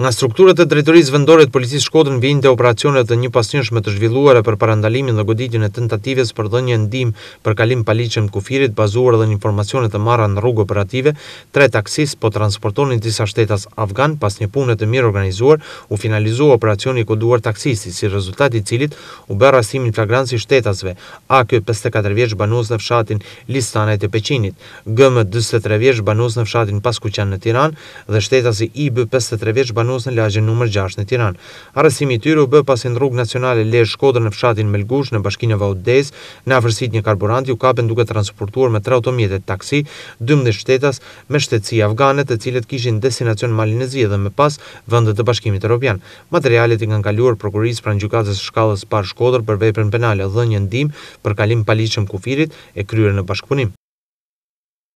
Nga strukturët e drejtërisë vendore të policisë Shkodrën vijnë të operacionet të një pasnjëshme të zhvilluara për parandalimin dhe goditjen e tentativës për dhënje e ndihmë për kalim paliçëm kufirit, bazuar dhe në informacione të marra në rrugë operative, tre taksis po transportonin disa shtetas afgan pas një pune të mirë organizuar, u finalizua operacioni koduar taksisi, si rezultat i cilit u bë rastimi flagrant i shtetasve AK 54 vjeç banues në fshatin Listana e Peqinit, GM 43 vjeç banues në fshatin Paskuqan në Tiranë dhe shtetasi IB 53 vjeç banus në lagjën nëmër 6 në Tiran. Arësimi i tyre u bë pasi në rrugë nacionale le Shkodër në fshatin Melgush në bashkinë e Vaudes, në afërsitë një karburanti u kapen duke transportuar me tre automjetet taksi, 12 shtetas me shtetësi afgane të cilet kishin destinacion Malinezi dhe me pas vendet të bashkimit Europian. Materialet i nga nkaluar prokurisë pranë gjykatës gjukatës shkallës par Shkodër për veprën penale dhe një ndim për kalim palishëm kufirit e kryer në bashkëpunim.